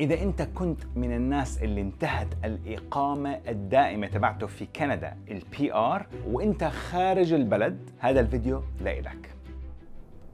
إذا أنت كنت من الناس اللي انتهت الإقامة الدائمة تبعته في كندا البي آر وأنت خارج البلد هذا الفيديو لإلك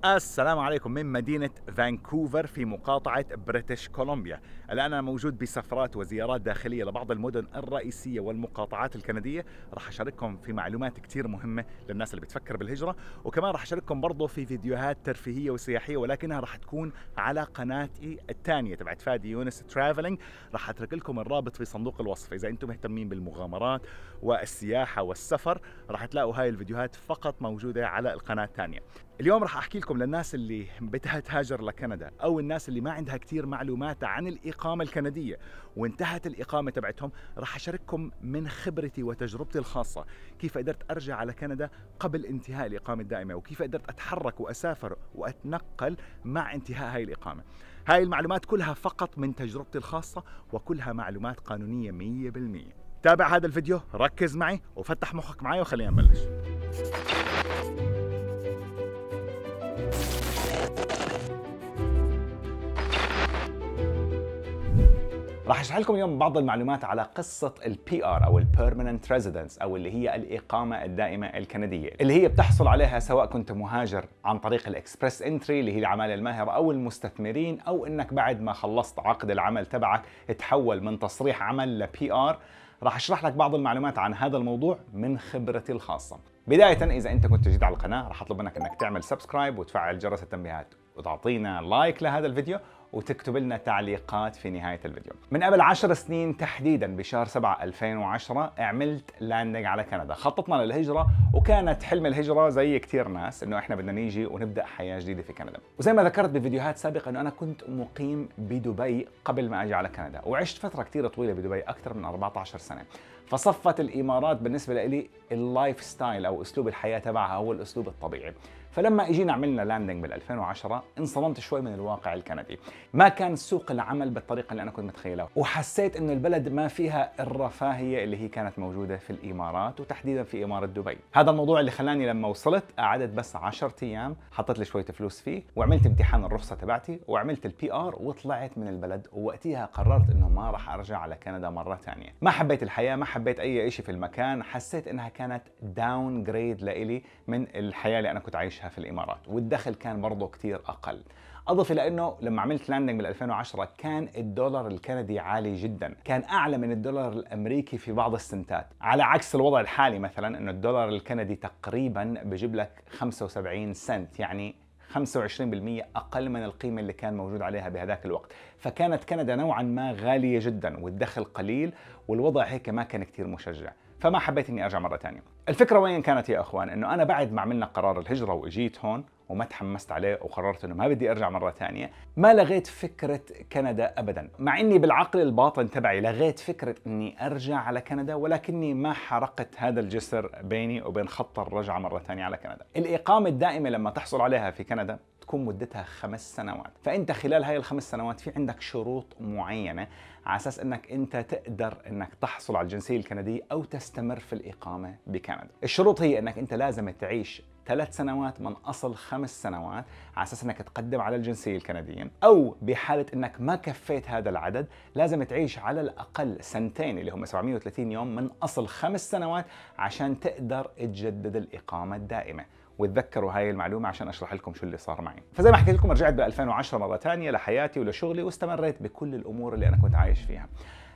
السلام عليكم من مدينة فانكوفر في مقاطعة بريتش كولومبيا الآن أنا موجود بسفرات وزيارات داخلية لبعض المدن الرئيسية والمقاطعات الكندية راح أشارككم في معلومات كتير مهمة للناس اللي بتفكر بالهجرة وكمان راح أشارككم برضو في فيديوهات ترفيهية وسياحية ولكنها راح تكون على قناتي الثانية تبعت فادي يونس ترافلينج راح أترك لكم الرابط في صندوق الوصف إذا أنتم مهتمين بالمغامرات والسياحة والسفر راح تلاقوا هاي الفيديوهات فقط موجودة على القناة الثانية اليوم راح احكي لكم للناس اللي بدها تهاجر لكندا او الناس اللي ما عندها كثير معلومات عن الاقامه الكنديه وانتهت الاقامه تبعتهم راح اشارككم من خبرتي وتجربتي الخاصه كيف قدرت ارجع على كندا قبل انتهاء الاقامه الدائمه وكيف قدرت اتحرك واسافر واتنقل مع انتهاء هاي الاقامه هاي المعلومات كلها فقط من تجربتي الخاصه وكلها معلومات قانونيه 100% تابع هذا الفيديو ركز معي وفتح مخك معي وخلينا نبلش راح اشرح لكم اليوم بعض المعلومات على قصه البي ار او البيرمننت ريزيدنس او اللي هي الاقامه الدائمه الكنديه اللي هي بتحصل عليها سواء كنت مهاجر عن طريق الاكسبرس انتري اللي هي العماله الماهره او المستثمرين او انك بعد ما خلصت عقد العمل تبعك تحول من تصريح عمل لبي ار راح اشرح لك بعض المعلومات عن هذا الموضوع من خبرتي الخاصه بدايه اذا انت كنت جديد على القناه راح اطلب منك انك تعمل سبسكرايب وتفعل جرس التنبيهات وتعطينا لايك لهذا الفيديو وتكتب لنا تعليقات في نهاية الفيديو من قبل 10 سنين تحديدا بشهر 7 2010 عملت لاندنج على كندا خططنا للهجرة وكانت حلم الهجرة زي كثير ناس انه احنا بدنا نيجي ونبدأ حياة جديدة في كندا وزي ما ذكرت بفيديوهات سابقة انه انا كنت مقيم بدبي قبل ما اجي على كندا وعشت فترة كثير طويلة بدبي اكثر من 14 سنة فصفت الامارات بالنسبة لي اللايف ستايل او اسلوب الحياة تبعها هو الاسلوب الطبيعي فلما اجينا عملنا لاندنج بال 2010 انصدمت شوي من الواقع الكندي ما كان سوق العمل بالطريقه اللي انا كنت متخيلها وحسيت انه البلد ما فيها الرفاهيه اللي هي كانت موجوده في الامارات وتحديدا في اماره دبي هذا الموضوع اللي خلاني لما وصلت قعدت بس 10 ايام حطيت لي شويه فلوس فيه وعملت امتحان الرخصه تبعتي وعملت البي ار وطلعت من البلد ووقتها قررت انه ما راح ارجع على كندا مره ثانيه ما حبيت الحياه ما حبيت اي شيء في المكان حسيت انها كانت داون جريد لإلي من الحياه اللي انا كنت عايشها عايشها في الامارات والدخل كان برضه كثير اقل اضف الى انه لما عملت لاندنج بال 2010 كان الدولار الكندي عالي جدا كان اعلى من الدولار الامريكي في بعض السنتات على عكس الوضع الحالي مثلا انه الدولار الكندي تقريبا بجيب لك 75 سنت يعني 25% اقل من القيمه اللي كان موجود عليها بهذاك الوقت فكانت كندا نوعا ما غاليه جدا والدخل قليل والوضع هيك ما كان كثير مشجع فما حبيت اني ارجع مره ثانيه الفكره وين كانت يا اخوان انه انا بعد ما عملنا قرار الهجره واجيت هون وما تحمست عليه وقررت انه ما بدي ارجع مره ثانيه ما لغيت فكره كندا ابدا مع اني بالعقل الباطن تبعي لغيت فكره اني ارجع على كندا ولكني ما حرقت هذا الجسر بيني وبين خط الرجعه مره ثانيه على كندا الاقامه الدائمه لما تحصل عليها في كندا تكون مدتها خمس سنوات فانت خلال هاي الخمس سنوات في عندك شروط معينه على اساس انك انت تقدر انك تحصل على الجنسيه الكنديه او تستمر في الاقامه بكندا الشروط هي انك انت لازم تعيش ثلاث سنوات من اصل خمس سنوات على اساس انك تقدم على الجنسيه الكنديه او بحاله انك ما كفيت هذا العدد لازم تعيش على الاقل سنتين اللي هم 730 يوم من اصل خمس سنوات عشان تقدر تجدد الاقامه الدائمه وتذكروا هاي المعلومه عشان اشرح لكم شو اللي صار معي فزي ما حكيت لكم رجعت ب 2010 مره ثانيه لحياتي ولشغلي واستمريت بكل الامور اللي انا كنت عايش فيها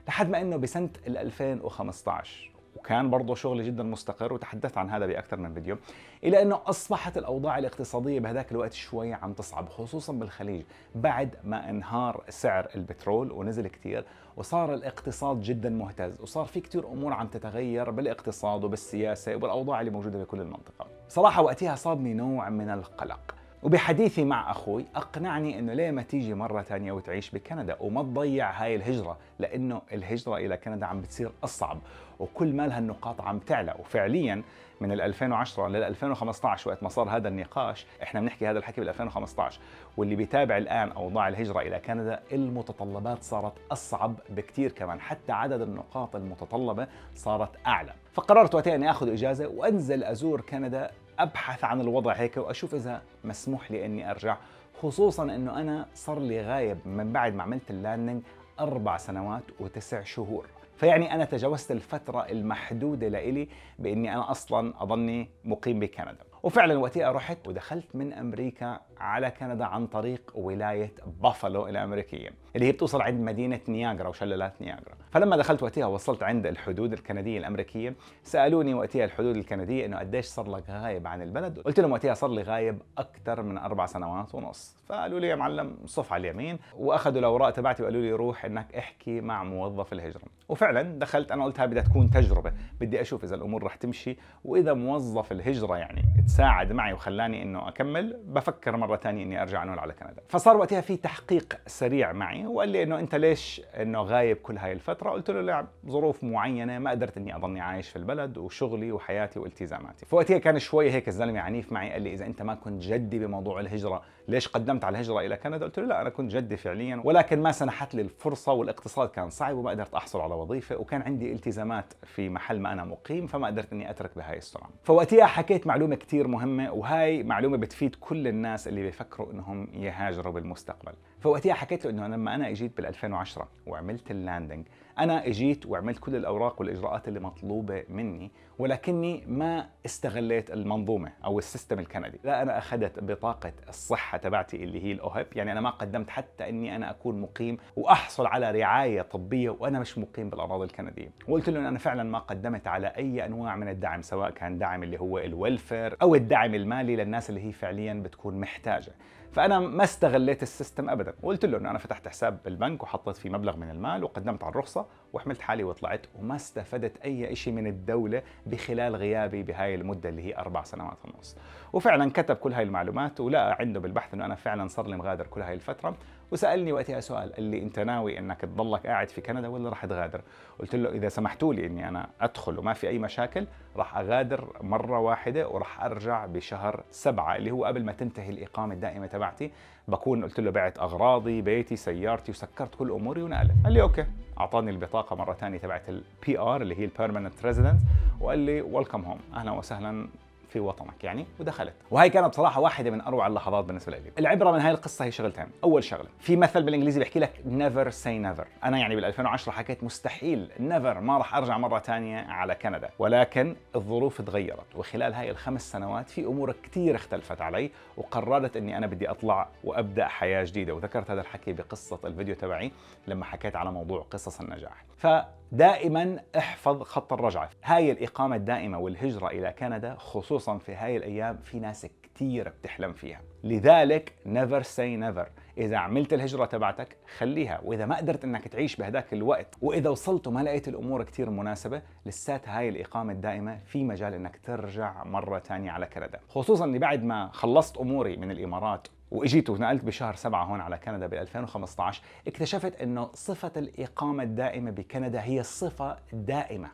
لحد ما انه بسنه 2015 وكان برضه شغلي جدا مستقر وتحدثت عن هذا باكثر من فيديو الى انه اصبحت الاوضاع الاقتصاديه بهذاك الوقت شوي عم تصعب خصوصا بالخليج بعد ما انهار سعر البترول ونزل كثير وصار الاقتصاد جدا مهتز وصار في كثير امور عم تتغير بالاقتصاد وبالسياسه وبالاوضاع اللي موجوده بكل المنطقه صراحه وقتها صابني نوع من القلق وبحديثي مع أخوي أقنعني أنه ليه ما تيجي مرة ثانية وتعيش بكندا وما تضيع هاي الهجرة لأنه الهجرة إلى كندا عم بتصير أصعب وكل ما لها النقاط عم تعلى وفعليا من 2010 لل 2015 وقت ما صار هذا النقاش احنا بنحكي هذا الحكي بال 2015 واللي بيتابع الان اوضاع الهجره الى كندا المتطلبات صارت اصعب بكثير كمان حتى عدد النقاط المتطلبه صارت اعلى فقررت وقتها اني اخذ اجازه وانزل ازور كندا ابحث عن الوضع هيك واشوف اذا مسموح لي اني ارجع خصوصا انه انا صار لي غايب من بعد ما عملت اللاندنج اربع سنوات وتسع شهور فيعني انا تجاوزت الفتره المحدوده لإلي باني انا اصلا اظني مقيم بكندا وفعلا وقتها رحت ودخلت من امريكا على كندا عن طريق ولاية بافالو الأمريكية اللي هي بتوصل عند مدينة نياجرا وشلالات نياجرا فلما دخلت وقتها وصلت عند الحدود الكندية الأمريكية سألوني وقتها الحدود الكندية إنه قديش صار لك غايب عن البلد قلت لهم وقتها صار لي غايب أكثر من أربع سنوات ونص فقالوا لي يا معلم صف على اليمين وأخذوا الأوراق تبعتي وقالوا لي روح إنك احكي مع موظف الهجرة وفعلا دخلت أنا قلتها بدها تكون تجربة بدي أشوف إذا الأمور رح تمشي وإذا موظف الهجرة يعني تساعد معي وخلاني إنه أكمل بفكر مره ثانيه اني ارجع انول على كندا فصار وقتها في تحقيق سريع معي وقال لي انه انت ليش انه غايب كل هاي الفتره قلت له لا ظروف معينه ما قدرت اني اضلني عايش في البلد وشغلي وحياتي والتزاماتي فوقتها كان شوي هيك الزلمه عنيف معي قال لي اذا انت ما كنت جدي بموضوع الهجره ليش قدمت على الهجره الى كندا قلت له لا انا كنت جدي فعليا ولكن ما سنحت لي الفرصه والاقتصاد كان صعب وما قدرت احصل على وظيفه وكان عندي التزامات في محل ما انا مقيم فما قدرت اني اترك بهاي السرعه فوقتها حكيت معلومه كثير مهمه وهاي معلومه بتفيد كل الناس اللي بيفكروا انهم يهاجروا بالمستقبل فوقتها حكيت له انه لما انا اجيت بال 2010 وعملت اللاندنج انا اجيت وعملت كل الاوراق والاجراءات اللي مطلوبه مني ولكني ما استغليت المنظومه او السيستم الكندي لا انا اخذت بطاقه الصحه تبعتي اللي هي الاوهب يعني انا ما قدمت حتى اني انا اكون مقيم واحصل على رعايه طبيه وانا مش مقيم بالاراضي الكنديه وقلت له إن انا فعلا ما قدمت على اي انواع من الدعم سواء كان دعم اللي هو الويلفير او الدعم المالي للناس اللي هي فعليا بتكون محتاجه فانا ما استغليت السيستم ابدا وقلت له انه انا فتحت حساب بالبنك وحطيت فيه مبلغ من المال وقدمت على الرخصه وحملت حالي وطلعت وما استفدت اي شيء من الدوله بخلال غيابي بهاي المده اللي هي اربع سنوات ونص وفعلا كتب كل هاي المعلومات ولقى عنده بالبحث انه انا فعلا صار لي مغادر كل هاي الفتره وسالني وقتها سؤال قال لي انت ناوي انك تضلك قاعد في كندا ولا راح تغادر قلت له اذا سمحتوا لي اني انا ادخل وما في اي مشاكل راح اغادر مره واحده وراح ارجع بشهر سبعة اللي هو قبل ما تنتهي الاقامه الدائمه تبعتي بكون قلت له بعت اغراضي بيتي سيارتي وسكرت كل اموري ونقلت قال لي اوكي اعطاني البطاقه مره ثانيه تبعت البي ار اللي هي البيرمننت ريزيدنت وقال لي ويلكم هوم اهلا وسهلا في وطنك يعني ودخلت وهي كانت بصراحه واحده من اروع اللحظات بالنسبه لي العبره من هاي القصه هي شغلتين اول شغله في مثل بالانجليزي بيحكي لك نيفر سي نيفر انا يعني بال2010 حكيت مستحيل نيفر ما راح ارجع مره ثانيه على كندا ولكن الظروف تغيرت وخلال هاي الخمس سنوات في امور كثير اختلفت علي وقررت اني انا بدي اطلع وابدا حياه جديده وذكرت هذا الحكي بقصه الفيديو تبعي لما حكيت على موضوع قصص النجاح فدائما احفظ خط الرجعة هاي الإقامة الدائمة والهجرة إلى كندا خصوصا في هاي الأيام في ناس كثير بتحلم فيها لذلك never say never إذا عملت الهجرة تبعتك خليها وإذا ما قدرت أنك تعيش بهداك الوقت وإذا وصلت وما لقيت الأمور كثير مناسبة لسات هاي الإقامة الدائمة في مجال أنك ترجع مرة تانية على كندا خصوصا أني بعد ما خلصت أموري من الإمارات واجيت ونقلت بشهر سبعة هون على كندا بال 2015 اكتشفت انه صفة الإقامة الدائمة بكندا هي صفة دائمة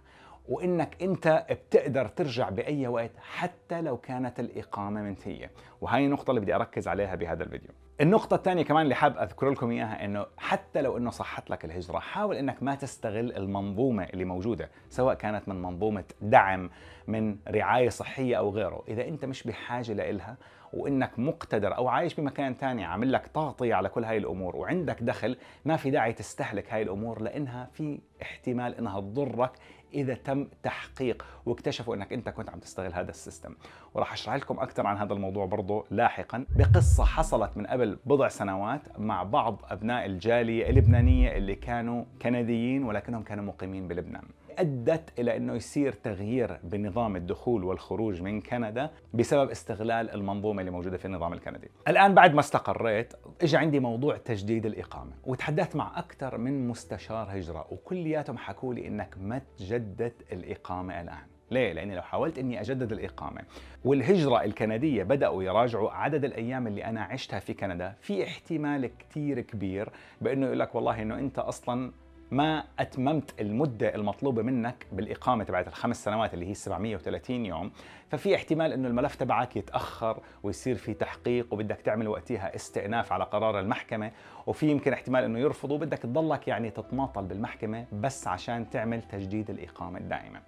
وانك انت بتقدر ترجع باي وقت حتى لو كانت الاقامه منتهيه وهي النقطه اللي بدي اركز عليها بهذا الفيديو النقطة الثانية كمان اللي حاب اذكر لكم اياها انه حتى لو انه صحت لك الهجرة حاول انك ما تستغل المنظومة اللي موجودة سواء كانت من منظومة دعم من رعاية صحية او غيره، اذا انت مش بحاجة لإلها وانك مقتدر او عايش بمكان ثاني عامل لك تغطية على كل هاي الامور وعندك دخل ما في داعي تستهلك هاي الامور لانها في احتمال انها تضرك اذا تم تحقيق واكتشفوا انك انت كنت عم تستغل هذا السيستم وراح اشرح لكم اكثر عن هذا الموضوع برضه لاحقا بقصه حصلت من قبل بضع سنوات مع بعض ابناء الجاليه اللبنانيه اللي كانوا كنديين ولكنهم كانوا مقيمين بلبنان أدت إلى أنه يصير تغيير بنظام الدخول والخروج من كندا بسبب استغلال المنظومة اللي موجودة في النظام الكندي الآن بعد ما استقريت اجى عندي موضوع تجديد الإقامة وتحدثت مع أكثر من مستشار هجرة وكلياتهم حكوا لي إنك ما تجدد الإقامة الآن ليه؟ لأني لو حاولت إني أجدد الإقامة والهجرة الكندية بدأوا يراجعوا عدد الأيام اللي أنا عشتها في كندا في احتمال كتير كبير بأنه يقول لك والله إنه أنت أصلاً ما اتممت المده المطلوبه منك بالاقامه تبعت الخمس سنوات اللي هي 730 يوم ففي احتمال انه الملف تبعك يتاخر ويصير في تحقيق وبدك تعمل وقتها استئناف على قرار المحكمه وفي يمكن احتمال انه يرفضوا بدك تضلك يعني تتماطل بالمحكمه بس عشان تعمل تجديد الاقامه الدائمه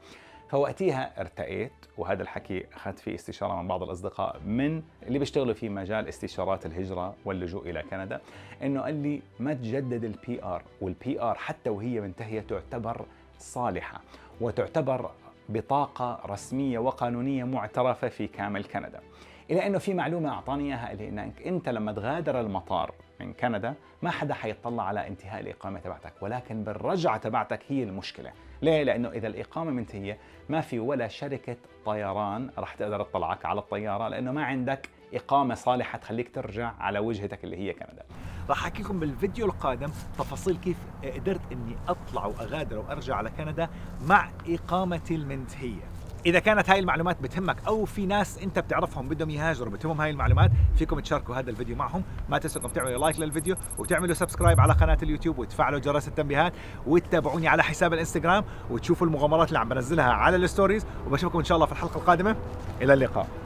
فوقتيها ارتقيت وهذا الحكي أخذت فيه استشارة من بعض الأصدقاء من اللي بيشتغلوا في مجال استشارات الهجرة واللجوء إلى كندا إنه قال لي ما تجدد البي آر والبي آر حتى وهي منتهية تعتبر صالحة وتعتبر بطاقة رسمية وقانونية معترفة في كامل كندا إلى أنه في معلومة أعطاني إياها إنك أنت لما تغادر المطار من كندا ما حدا حيطلع على انتهاء الإقامة تبعتك ولكن بالرجعة تبعتك هي المشكلة ليه؟ لأنه إذا الإقامة منتهية ما في ولا شركة طيران راح تقدر تطلعك على الطيارة لأنه ما عندك إقامة صالحة تخليك ترجع على وجهتك اللي هي كندا راح أحكي لكم بالفيديو القادم تفاصيل كيف قدرت أني أطلع وأغادر وأرجع على كندا مع إقامتي المنتهية اذا كانت هاي المعلومات بتهمك او في ناس انت بتعرفهم بدهم يهاجروا بتهمهم هاي المعلومات فيكم تشاركوا هذا الفيديو معهم ما تنسوا انكم تعملوا لايك للفيديو وتعملوا سبسكرايب على قناه اليوتيوب وتفعلوا جرس التنبيهات وتتابعوني على حساب الانستغرام وتشوفوا المغامرات اللي عم بنزلها على الستوريز وبشوفكم ان شاء الله في الحلقه القادمه الى اللقاء